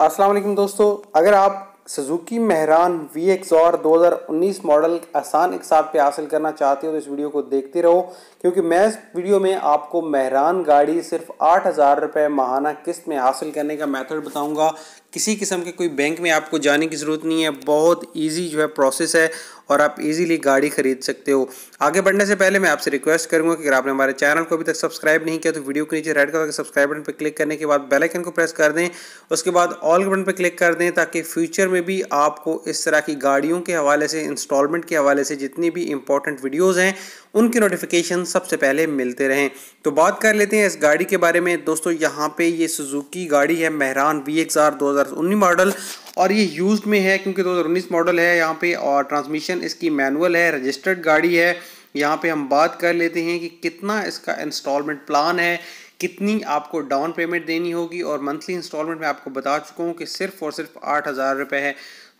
अस्सलाम वालेकुम दोस्तों अगर आप सुजुकी मेहरान वी एक्स और दो मॉडल आसान साथ पे हासिल करना चाहते हो तो इस वीडियो को देखते रहो क्योंकि मैं इस वीडियो में आपको मेहरान गाड़ी सिर्फ आठ हज़ार रुपये माहाना किस्त में हासिल करने का मेथड बताऊंगा किसी किस्म के कोई बैंक में आपको जाने की ज़रूरत नहीं है बहुत इजी जो है प्रोसेस है और आप इजीली गाड़ी खरीद सकते हो आगे बढ़ने से पहले मैं आपसे रिक्वेस्ट करूंगा कि अगर आपने हमारे चैनल को अभी तक सब्सक्राइब नहीं किया तो वीडियो के नीचे रेड कलर के सब्सक्राइब बटन पर क्लिक करने के बाद बेलाइकन को प्रेस कर दें उसके बाद ऑल बटन पर क्लिक कर दें ताकि फ्यूचर में भी आपको इस तरह की गाड़ियों के हवाले से इंस्टॉलमेंट के हवाले से जितनी भी इंपॉर्टेंट वीडियोज़ हैं उनकी नोटिफिकेशन सबसे पहले मिलते रहें तो बात कर लेते हैं इस गाड़ी के बारे में दोस्तों यहाँ पे ये सुजुकी गाड़ी है मेहरान वी एक्स आर दो मॉडल और ये यूज में है क्योंकि दो मॉडल है यहाँ पे और ट्रांसमिशन इसकी मैनुअल है रजिस्टर्ड गाड़ी है यहाँ पे हम बात कर लेते हैं कि कितना इसका इंस्टॉलमेंट प्लान है कितनी आपको डाउन पेमेंट देनी होगी और मंथली इंस्टॉलमेंट में आपको बता चुका हूँ कि सिर्फ और सिर्फ आठ हज़ार रुपये है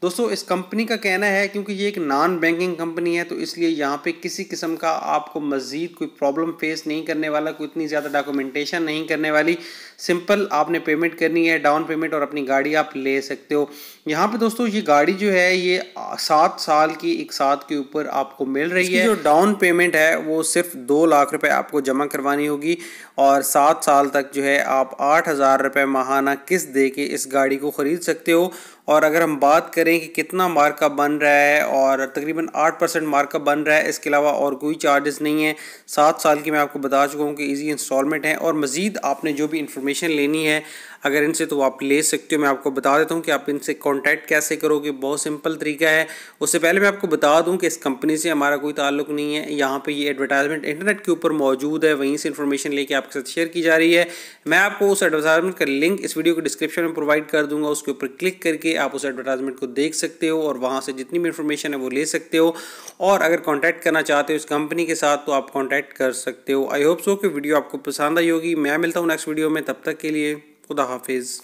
दोस्तों इस कंपनी का कहना है क्योंकि ये एक नॉन बैंकिंग कंपनी है तो इसलिए यहाँ पे किसी किस्म का आपको मज़ीद कोई प्रॉब्लम फेस नहीं करने वाला कोई इतनी ज़्यादा डॉक्यूमेंटेशन नहीं करने वाली सिंपल आपने पेमेंट करनी है डाउन पेमेंट और अपनी गाड़ी आप ले सकते हो यहाँ पे दोस्तों ये गाड़ी जो है ये सात साल की एक साथ के ऊपर आपको मिल रही है जो डाउन पेमेंट है वो सिर्फ दो लाख रुपए आपको जमा करवानी होगी और सात साल तक जो है आप आठ हज़ार रुपये माहाना किस्त दे के इस गाड़ी को ख़रीद सकते हो और अगर हम बात करें करें कि कितना मार्कअप बन रहा है और तकरीबन आठ परसेंट मार्कअप बन रहा है इसके अलावा और कोई चार्जेस नहीं है सात साल की मैं आपको बता चुका हूँ कि ईजी इंस्टॉलमेंट है और मज़ीद आपने जो भी इंफॉर्मेशन लेनी है अगर इनसे तो आप ले सकते हो मैं आपको बता देता हूँ कि आप इनसे कॉन्टैक्ट कैसे करोगे बहुत सिंपल तरीका है उससे पहले मैं आपको बता दूँ कि इस कंपनी से हमारा कोई ताल्लुक नहीं है यहाँ पर ये एडवर्टाइजमेंट इंटरनेट के ऊपर मौजूद है वहीं से इन्फॉर्मेशन लेके आपके साथ शेयर की जा रही है मैं आपको उस एडवर्टाइजमेंट का लिंक इस वीडियो को डिस्क्रिप्शन में प्रोवाइड कर दूंगा उसके ऊपर क्लिक करके आप उस एडवर्टाइजमेंट को देख देख सकते हो और वहाँ से जितनी भी इंफॉर्मेशन है वो ले सकते हो और अगर कॉन्टैक्ट करना चाहते हो इस कंपनी के साथ तो आप कॉन्टैक्ट कर सकते हो आई होप सो कि वीडियो आपको पसंद आई होगी मैं मिलता हूँ नेक्स्ट वीडियो में तब तक के लिए खुदा हाफिज़